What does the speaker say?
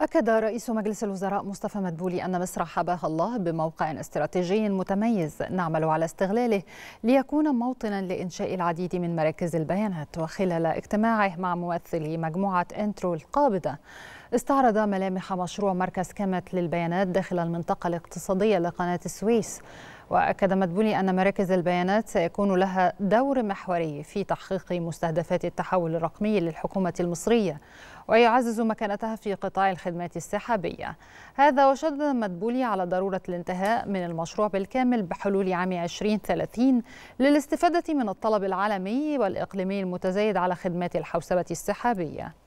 أكد رئيس مجلس الوزراء مصطفى مدبولي أن مصر حباها الله بموقع استراتيجي متميز نعمل على استغلاله ليكون موطنا لإنشاء العديد من مراكز البيانات وخلال اجتماعه مع ممثلي مجموعة انترو القابضة استعرض ملامح مشروع مركز كامت للبيانات داخل المنطقة الاقتصادية لقناة السويس وأكد مدبولي أن مراكز البيانات سيكون لها دور محوري في تحقيق مستهدفات التحول الرقمي للحكومة المصرية ويعزز مكانتها في قطاع الخدمات السحابية هذا وشدد مدبولي على ضرورة الانتهاء من المشروع بالكامل بحلول عام 2030 للاستفادة من الطلب العالمي والإقليمي المتزايد على خدمات الحوسبة السحابية